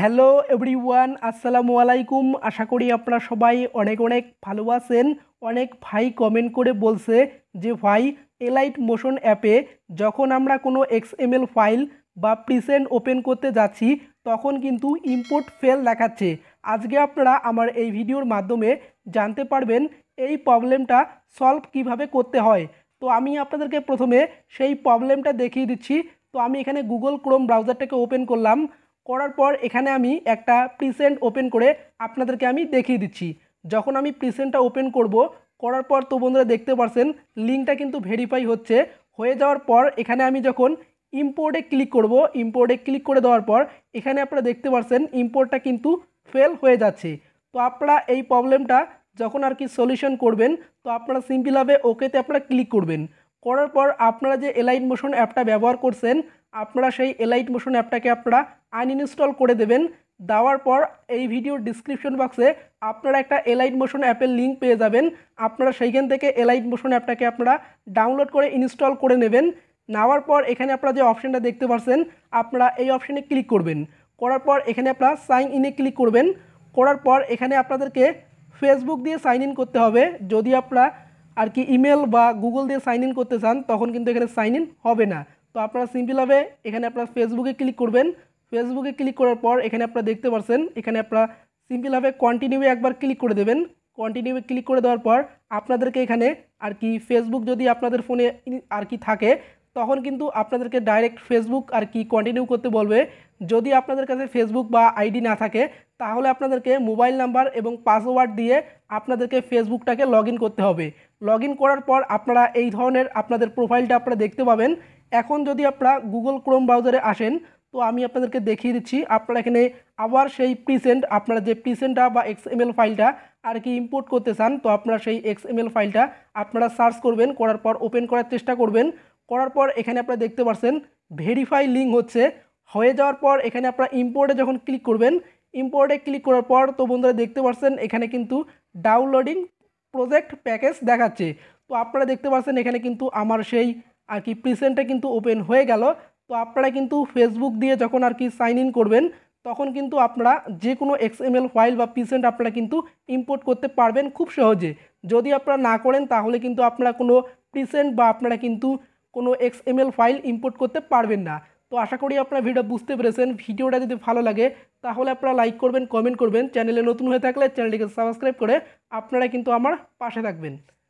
hello everyone আসসালামু আলাইকুম আশা করি আপনারা সবাই অনেক অনেক ভালো আছেন অনেক ভাই কমেন্ট করে বলছে যে ভাই এলাইট মোশন অ্যাপে যখন আমরা কোনো এক্স ফাইল বা প্রিসেন্ট ওপেন করতে যাচ্ছি তখন কিন্তু ইম্পোর্ট ফেল দেখাচ্ছে আজকে আপনারা আমার এই ভিডিওর মাধ্যমে জানতে পারবেন এই প্রবলেমটা সলভ কিভাবে করতে হয় তো আমি আপনাদেরকে প্রথমে সেই প্রবলেমটা দেখিয়ে দিচ্ছি তো আমি এখানে গুগল ক্রোম ব্রাউজারটাকে ওপেন করলাম করার পর এখানে আমি একটা প্রিসেন্ট ওপেন করে আপনাদেরকে আমি দেখিয়ে দিচ্ছি যখন আমি প্রিসেন্টটা ওপেন করব করার পর তো বন্ধুরা দেখতে পারছেন লিঙ্কটা কিন্তু ভেরিফাই হচ্ছে হয়ে যাওয়ার পর এখানে আমি যখন ইম্পোর্টে ক্লিক করব ইম্পোর্টে ক্লিক করে দেওয়ার পর এখানে আপনারা দেখতে পাচ্ছেন ইম্পোর্টটা কিন্তু ফেল হয়ে যাচ্ছে তো আপনারা এই প্রবলেমটা যখন আর কি সলিউশন করবেন তো আপনারা সিম্পলভাবে ওকেতে আপনারা ক্লিক করবেন করার পর আপনারা যে এলাইন মোশন অ্যাপটা ব্যবহার করছেন আপনারা সেই এলাইট মোশন অ্যাপটাকে আপনারা আনইনস্টল করে দেবেন দেওয়ার পর এই ভিডিওর ডিসক্রিপশন বক্সে আপনারা একটা এলাইট মোশন অ্যাপের লিঙ্ক পেয়ে যাবেন আপনারা সেইখান থেকে এলাইট মোশন অ্যাপটাকে আপনারা ডাউনলোড করে ইনস্টল করে নেবেন নেওয়ার পর এখানে আপনারা যে অপশানটা দেখতে পাচ্ছেন আপনারা এই অপশানে ক্লিক করবেন করার পর এখানে আপনারা সাইন ইনে ক্লিক করবেন করার পর এখানে আপনাদেরকে ফেসবুক দিয়ে সাইন ইন করতে হবে যদি আপনারা আর কি ইমেল বা গুগল দিয়ে সাইন ইন করতে চান তখন কিন্তু এখানে সাইন ইন হবে না তো আপনারা সিম্পলভাবে এখানে আপনারা ফেসবুকে ক্লিক করবেন ফেসবুকে ক্লিক করার পর এখানে আপনারা দেখতে পাচ্ছেন এখানে আপনারা সিম্পলভাবে কন্টিনিউয়ে একবার ক্লিক করে দেবেন কন্টিনিউ ক্লিক করে দেওয়ার পর আপনাদেরকে এখানে আর কি ফেসবুক যদি আপনাদের ফোনে আর কি থাকে তখন কিন্তু আপনাদেরকে ডাইরেক্ট ফেসবুক আর কি কন্টিনিউ করতে বলবে যদি আপনাদের কাছে ফেসবুক বা আইডি না থাকে তাহলে আপনাদেরকে মোবাইল নাম্বার এবং পাসওয়ার্ড দিয়ে আপনাদেরকে ফেসবুকটাকে লগ করতে হবে লগ করার পর আপনারা এই ধরনের আপনাদের প্রোফাইলটা আপনারা দেখতে পাবেন এখন যদি আপনারা গুগল ক্রোম ব্রাউজারে আসেন তো আমি আপনাদেরকে দেখিয়ে দিচ্ছি আপনারা এখানে আবার সেই প্রিসেন্ট আপনারা যে প্রিসেন্টটা বা এক্স ফাইলটা আর কি ইম্পোর্ট করতে চান তো আপনারা সেই এক্স ফাইলটা আপনারা সার্চ করবেন করার পর ওপেন করার চেষ্টা করবেন করার পর এখানে আপনারা দেখতে পাচ্ছেন ভেরিফাই লিঙ্ক হচ্ছে হয়ে যাওয়ার পর এখানে আপনারা ইম্পোর্টে যখন ক্লিক করবেন ইম্পোর্টে ক্লিক করার পর তো বন্ধুরা দেখতে পাচ্ছেন এখানে কিন্তু ডাউনলোডিং প্রজেক্ট প্যাকেজ দেখাচ্ছে তো আপনারা দেখতে পাচ্ছেন এখানে কিন্তু আমার সেই আর কি প্রিসেন্টটা কিন্তু ওপেন হয়ে গেল তো আপনারা কিন্তু ফেসবুক দিয়ে যখন আর কি সাইন ইন করবেন তখন কিন্তু আপনারা যে কোনো এক্স এল ফাইল বা পিসেন্ট আপনারা কিন্তু ইম্পোর্ট করতে পারবেন খুব সহজে যদি আপনারা না করেন তাহলে কিন্তু আপনারা কোনো প্রিসেন্ট বা আপনারা কিন্তু কোনো এক্সএমএল ফাইল ইম্পোর্ট করতে পারবেন না তো আশা করি আপনারা ভিডিও বুঝতে পেরেছেন ভিডিওটা যদি ভালো লাগে তাহলে আপনারা লাইক করবেন কমেন্ট করবেন চ্যানেলে নতুন হয়ে থাকলে চ্যানেলটিকে সাবস্ক্রাইব করে আপনারা কিন্তু আমার পাশে থাকবেন